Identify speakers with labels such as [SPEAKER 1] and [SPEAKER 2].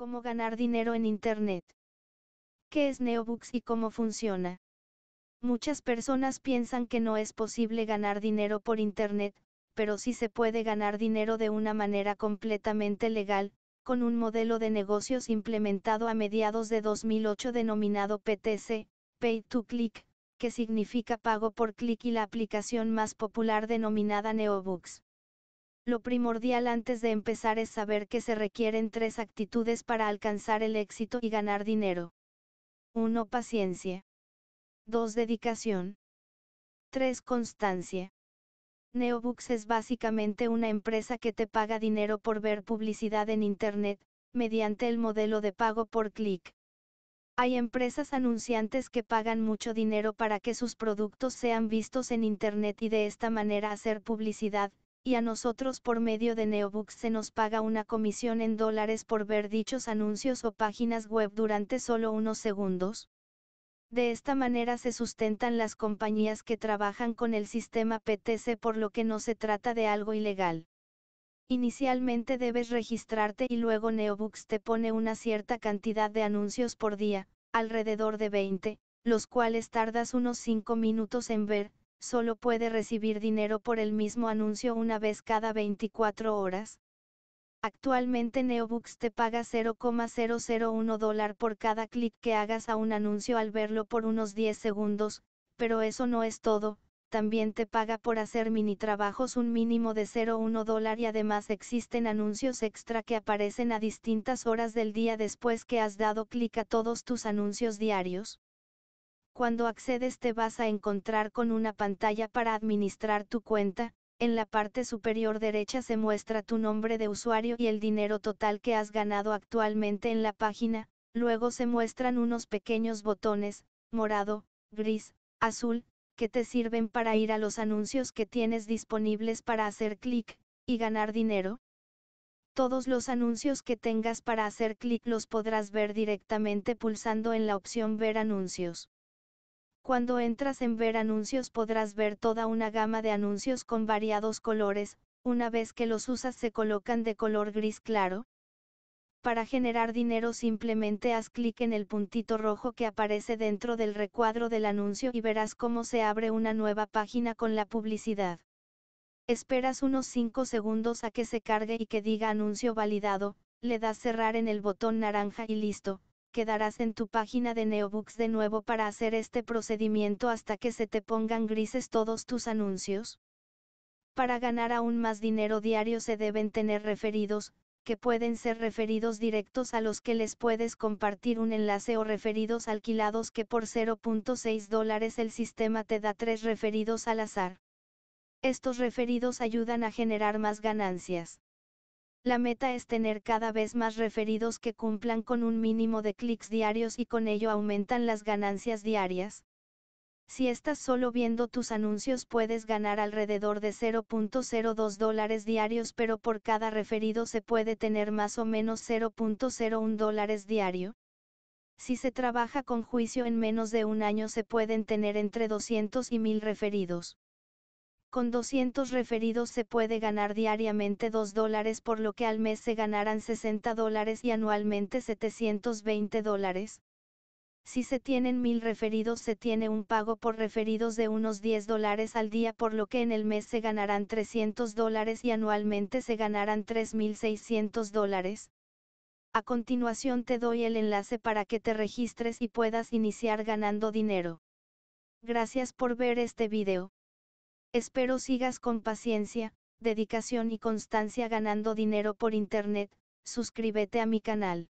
[SPEAKER 1] Cómo ganar dinero en Internet. ¿Qué es Neobooks y cómo funciona? Muchas personas piensan que no es posible ganar dinero por Internet, pero sí se puede ganar dinero de una manera completamente legal, con un modelo de negocios implementado a mediados de 2008 denominado PTC, Pay to Click, que significa pago por clic y la aplicación más popular denominada Neobooks. Lo primordial antes de empezar es saber que se requieren tres actitudes para alcanzar el éxito y ganar dinero. 1. Paciencia. 2. Dedicación. 3. Constancia. Neobux es básicamente una empresa que te paga dinero por ver publicidad en Internet, mediante el modelo de pago por clic. Hay empresas anunciantes que pagan mucho dinero para que sus productos sean vistos en Internet y de esta manera hacer publicidad, y a nosotros por medio de Neobux se nos paga una comisión en dólares por ver dichos anuncios o páginas web durante solo unos segundos? De esta manera se sustentan las compañías que trabajan con el sistema PTC por lo que no se trata de algo ilegal. Inicialmente debes registrarte y luego Neobooks te pone una cierta cantidad de anuncios por día, alrededor de 20, los cuales tardas unos 5 minutos en ver, solo puede recibir dinero por el mismo anuncio una vez cada 24 horas? Actualmente Neobooks te paga 0,001 dólar por cada clic que hagas a un anuncio al verlo por unos 10 segundos, pero eso no es todo, también te paga por hacer mini trabajos un mínimo de 0,1 dólar y además existen anuncios extra que aparecen a distintas horas del día después que has dado clic a todos tus anuncios diarios. Cuando accedes te vas a encontrar con una pantalla para administrar tu cuenta, en la parte superior derecha se muestra tu nombre de usuario y el dinero total que has ganado actualmente en la página, luego se muestran unos pequeños botones, morado, gris, azul, que te sirven para ir a los anuncios que tienes disponibles para hacer clic, y ganar dinero. Todos los anuncios que tengas para hacer clic los podrás ver directamente pulsando en la opción Ver anuncios. Cuando entras en Ver anuncios podrás ver toda una gama de anuncios con variados colores, una vez que los usas se colocan de color gris claro. Para generar dinero simplemente haz clic en el puntito rojo que aparece dentro del recuadro del anuncio y verás cómo se abre una nueva página con la publicidad. Esperas unos 5 segundos a que se cargue y que diga anuncio validado, le das cerrar en el botón naranja y listo, quedarás en tu página de Neobooks de nuevo para hacer este procedimiento hasta que se te pongan grises todos tus anuncios? Para ganar aún más dinero diario se deben tener referidos, que pueden ser referidos directos a los que les puedes compartir un enlace o referidos alquilados que por 0.6 dólares el sistema te da tres referidos al azar. Estos referidos ayudan a generar más ganancias. La meta es tener cada vez más referidos que cumplan con un mínimo de clics diarios y con ello aumentan las ganancias diarias. Si estás solo viendo tus anuncios puedes ganar alrededor de 0.02 dólares diarios pero por cada referido se puede tener más o menos 0.01 dólares diario. Si se trabaja con juicio en menos de un año se pueden tener entre 200 y 1000 referidos. Con 200 referidos se puede ganar diariamente 2 dólares por lo que al mes se ganarán 60 dólares y anualmente 720 dólares. Si se tienen 1000 referidos se tiene un pago por referidos de unos 10 dólares al día por lo que en el mes se ganarán 300 dólares y anualmente se ganarán 3600 dólares. A continuación te doy el enlace para que te registres y puedas iniciar ganando dinero. Gracias por ver este video. Espero sigas con paciencia, dedicación y constancia ganando dinero por internet, suscríbete a mi canal.